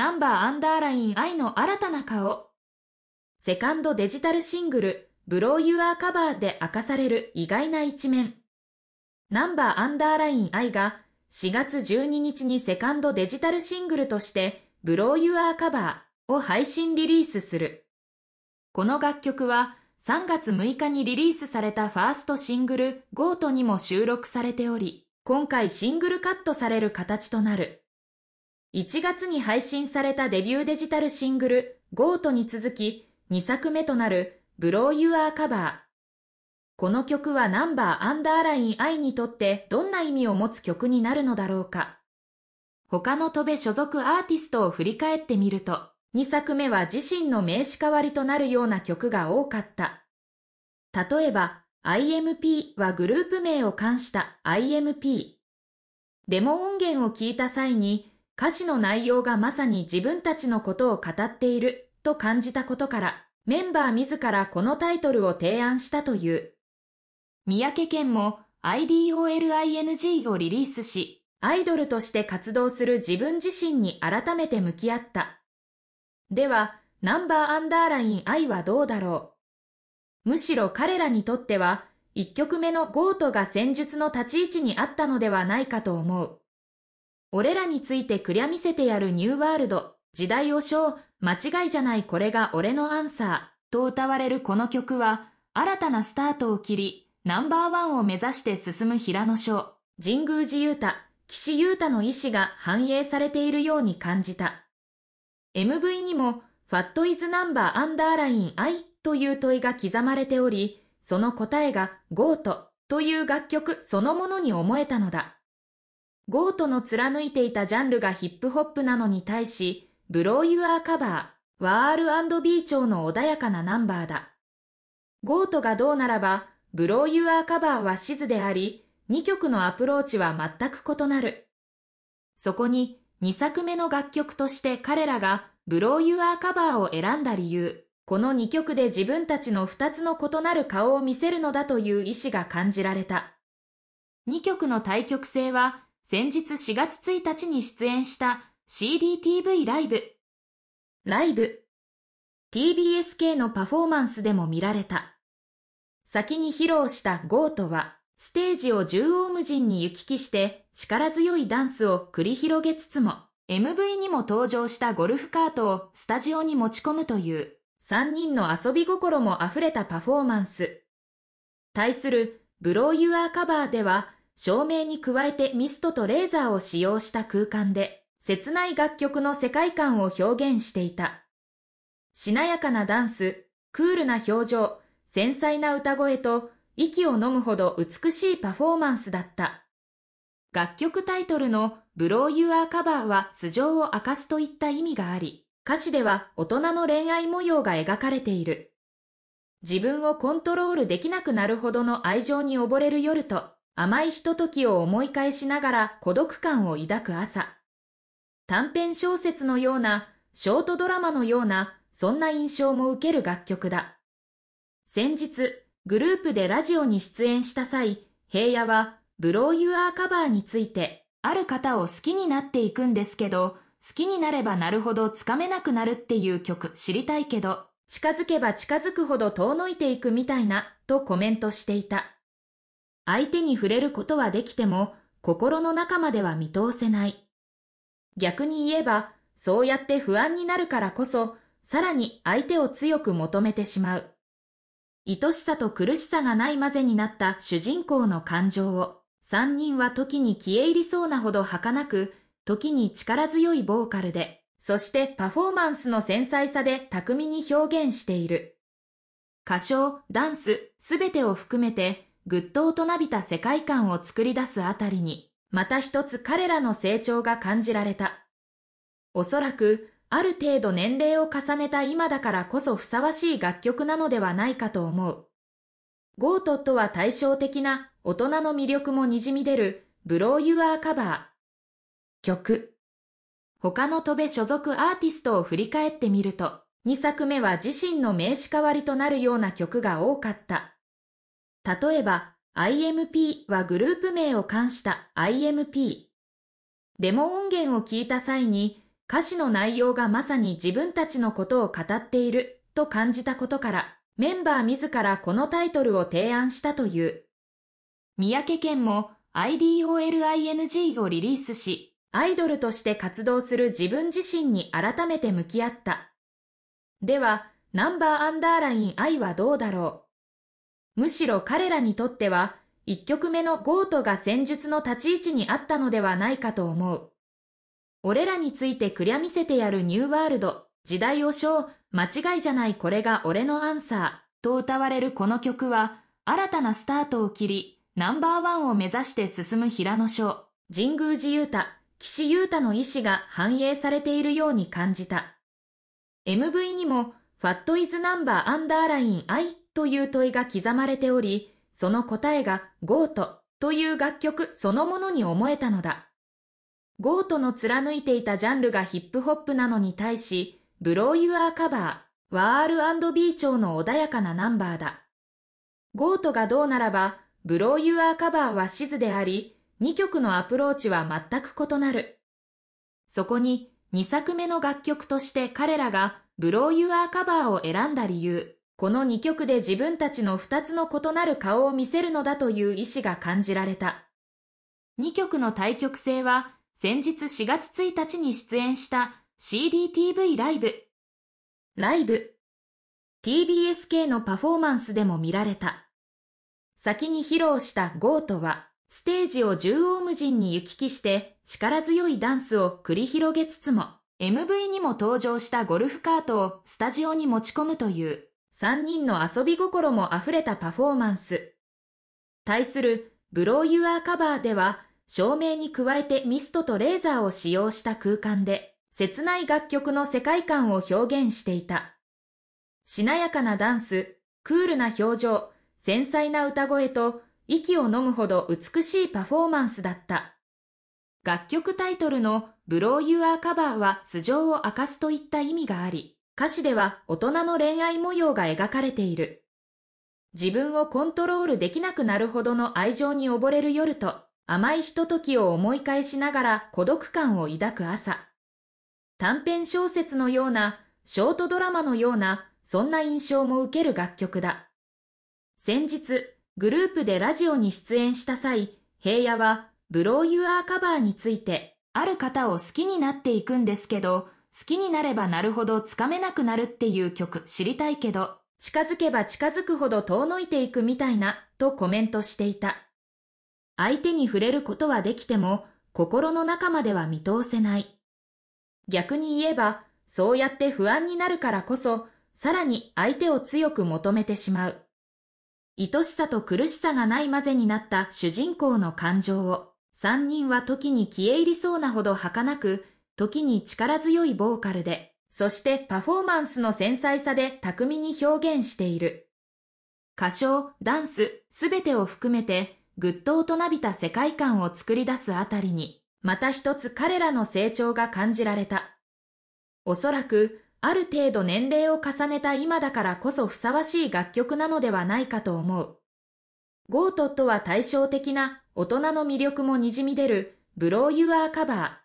ナンバーアンダーライン愛の新たな顔。セカンドデジタルシングル、ブローユアーカバーで明かされる意外な一面。ナンバーアンダーライン愛が4月12日にセカンドデジタルシングルとしてブローユアーカバーを配信リリースする。この楽曲は3月6日にリリースされたファーストシングル GOAT にも収録されており、今回シングルカットされる形となる。1月に配信されたデビューデジタルシングル GOAT に続き2作目となる Blow Your Cover この曲はナンバーアンダーライン I にとってどんな意味を持つ曲になるのだろうか他の戸部所属アーティストを振り返ってみると2作目は自身の名詞代わりとなるような曲が多かった例えば IMP はグループ名を冠した IMP デモ音源を聞いた際に歌詞の内容がまさに自分たちのことを語っていると感じたことから、メンバー自らこのタイトルを提案したという。三宅健も IDOLING をリリースし、アイドルとして活動する自分自身に改めて向き合った。では、ナンバーアンダーライン愛はどうだろうむしろ彼らにとっては、一曲目のゴートが戦術の立ち位置にあったのではないかと思う。俺らについてくりゃ見せてやるニューワールド、時代をう、間違いじゃないこれが俺のアンサー、と歌われるこの曲は、新たなスタートを切り、ナンバーワンを目指して進む平野翔、神宮寺雄太、岸優太の意思が反映されているように感じた。MV にも、ファットイズナンバーアンダーライン I という問いが刻まれており、その答えがゴートという楽曲そのものに思えたのだ。ゴートの貫いていたジャンルがヒップホップなのに対し、ブローユアーカバーは R&B 調の穏やかなナンバーだ。ゴートがどうならば、ブローユアーカバーはズであり、2曲のアプローチは全く異なる。そこに、2作目の楽曲として彼らがブローユアーカバーを選んだ理由、この2曲で自分たちの2つの異なる顔を見せるのだという意思が感じられた。2曲の対極性は先日4月1日に出演した CDTV ライブ。ライブ。TBS 系のパフォーマンスでも見られた。先に披露したゴートは、ステージを縦横無尽に行き来して力強いダンスを繰り広げつつも、MV にも登場したゴルフカートをスタジオに持ち込むという3人の遊び心も溢れたパフォーマンス。対するブローユアーカバーでは照明に加えてミストとレーザーを使用した空間で、切ない楽曲の世界観を表現していた。しなやかなダンス、クールな表情、繊細な歌声と、息を呑むほど美しいパフォーマンスだった。楽曲タイトルのブローユア o u r c は素性を明かすといった意味があり、歌詞では大人の恋愛模様が描かれている。自分をコントロールできなくなるほどの愛情に溺れる夜と、甘いひとときを思い返しながら孤独感を抱く朝。短編小説のような、ショートドラマのような、そんな印象も受ける楽曲だ。先日、グループでラジオに出演した際、平野は、ブローユアーカバーについて、ある方を好きになっていくんですけど、好きになればなるほどつかめなくなるっていう曲知りたいけど、近づけば近づくほど遠のいていくみたいな、とコメントしていた。相手に触れることはできても、心の中までは見通せない。逆に言えば、そうやって不安になるからこそ、さらに相手を強く求めてしまう。愛しさと苦しさがない混ぜになった主人公の感情を、三人は時に消え入りそうなほど儚く、時に力強いボーカルで、そしてパフォーマンスの繊細さで巧みに表現している。歌唱、ダンス、すべてを含めて、ぐっと大人びた世界観を作り出すあたりに、また一つ彼らの成長が感じられた。おそらく、ある程度年齢を重ねた今だからこそふさわしい楽曲なのではないかと思う。ゴートとは対照的な大人の魅力もにじみ出るブローユアーカバー。曲。他の戸部所属アーティストを振り返ってみると、2作目は自身の名詞代わりとなるような曲が多かった。例えば、IMP はグループ名を冠した IMP。デモ音源を聞いた際に、歌詞の内容がまさに自分たちのことを語っていると感じたことから、メンバー自らこのタイトルを提案したという。三宅健も IDOLING をリリースし、アイドルとして活動する自分自身に改めて向き合った。では、ナンバーアンダーライン I はどうだろうむしろ彼らにとっては、一曲目のゴートが戦術の立ち位置にあったのではないかと思う。俺らについてくりゃ見せてやるニューワールド、時代をう、間違いじゃないこれが俺のアンサー、と歌われるこの曲は、新たなスタートを切り、ナンバーワンを目指して進む平野翔、神宮寺雄太、岸優太の意思が反映されているように感じた。MV にも、ファットイズナンバーアンダーライン I という問いが刻まれており、その答えがゴートという楽曲そのものに思えたのだ。ゴートの貫いていたジャンルがヒップホップなのに対し、ブローユアーカバーは R&B 調の穏やかなナンバーだ。ゴートがどうならば、ブローユアーカバーはズであり、2曲のアプローチは全く異なる。そこに2作目の楽曲として彼らがブローユアーカバーを選んだ理由。この2曲で自分たちの2つの異なる顔を見せるのだという意思が感じられた。2曲の対局性は先日4月1日に出演した CDTV ライブ。ライブ。TBS 系のパフォーマンスでも見られた。先に披露したゴートは、ステージを縦横無尽に行き来して力強いダンスを繰り広げつつも、MV にも登場したゴルフカートをスタジオに持ち込むという。3人の遊び心も溢れたパフォーマンス。対する、ブローユアーカバーでは、照明に加えてミストとレーザーを使用した空間で、切ない楽曲の世界観を表現していた。しなやかなダンス、クールな表情、繊細な歌声と、息を飲むほど美しいパフォーマンスだった。楽曲タイトルのブローユアーカバーは素性を明かすといった意味があり、歌詞では大人の恋愛模様が描かれている。自分をコントロールできなくなるほどの愛情に溺れる夜と、甘いひとときを思い返しながら孤独感を抱く朝。短編小説のような、ショートドラマのような、そんな印象も受ける楽曲だ。先日、グループでラジオに出演した際、平野は、ブローユアーカバーについて、ある方を好きになっていくんですけど、好きになればなるほどつかめなくなるっていう曲知りたいけど、近づけば近づくほど遠のいていくみたいな、とコメントしていた。相手に触れることはできても、心の中までは見通せない。逆に言えば、そうやって不安になるからこそ、さらに相手を強く求めてしまう。愛しさと苦しさがない混ぜになった主人公の感情を、三人は時に消え入りそうなほど儚く、時に力強いボーカルで、そしてパフォーマンスの繊細さで巧みに表現している。歌唱、ダンス、すべてを含めて、ぐっと大人びた世界観を作り出すあたりに、また一つ彼らの成長が感じられた。おそらく、ある程度年齢を重ねた今だからこそふさわしい楽曲なのではないかと思う。ゴートとは対照的な大人の魅力もにじみ出るブローユアーカバー。